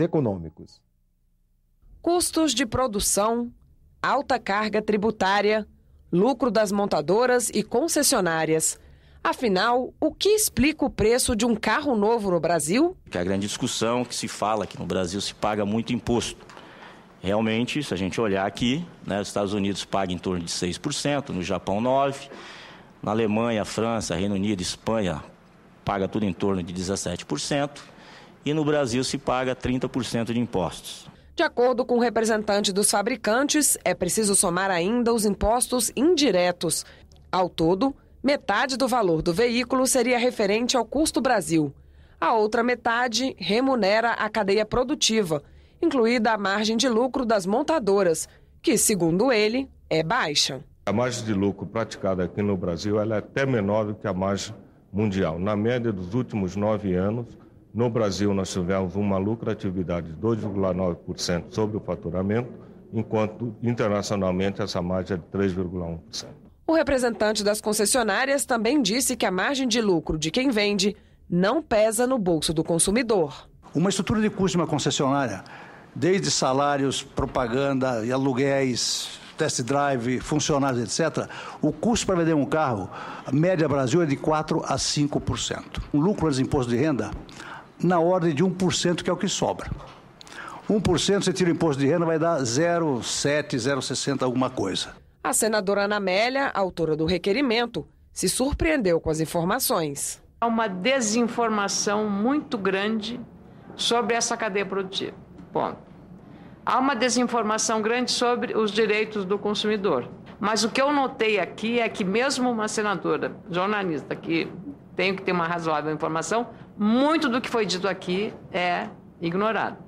econômicos. Custos de produção, alta carga tributária, lucro das montadoras e concessionárias. Afinal, o que explica o preço de um carro novo no Brasil? Que é a grande discussão que se fala que no Brasil se paga muito imposto. Realmente, se a gente olhar aqui, né, os Estados Unidos pagam em torno de 6%, no Japão 9%, na Alemanha, França, Reino Unido, Espanha paga tudo em torno de 17% e no Brasil se paga 30% de impostos. De acordo com o representante dos fabricantes, é preciso somar ainda os impostos indiretos. Ao todo, metade do valor do veículo seria referente ao custo Brasil. A outra metade remunera a cadeia produtiva, incluída a margem de lucro das montadoras, que, segundo ele, é baixa. A margem de lucro praticada aqui no Brasil é até menor do que a margem mundial. Na média dos últimos nove anos, no Brasil, nós tivemos uma lucratividade de 2,9% sobre o faturamento, enquanto internacionalmente essa margem é de 3,1%. O representante das concessionárias também disse que a margem de lucro de quem vende não pesa no bolso do consumidor. Uma estrutura de custo de uma concessionária, desde salários, propaganda e aluguéis, test drive, funcionários, etc., o custo para vender um carro, a média Brasil é de 4% a 5%. O lucro dos impostos de renda na ordem de 1%, que é o que sobra. 1% você tira o imposto de renda, vai dar 0,7, 0,60, alguma coisa. A senadora Ana Amélia, autora do requerimento, se surpreendeu com as informações. Há uma desinformação muito grande sobre essa cadeia produtiva. Ponto. Há uma desinformação grande sobre os direitos do consumidor. Mas o que eu notei aqui é que, mesmo uma senadora jornalista que tenho que ter uma razoável informação, muito do que foi dito aqui é ignorado.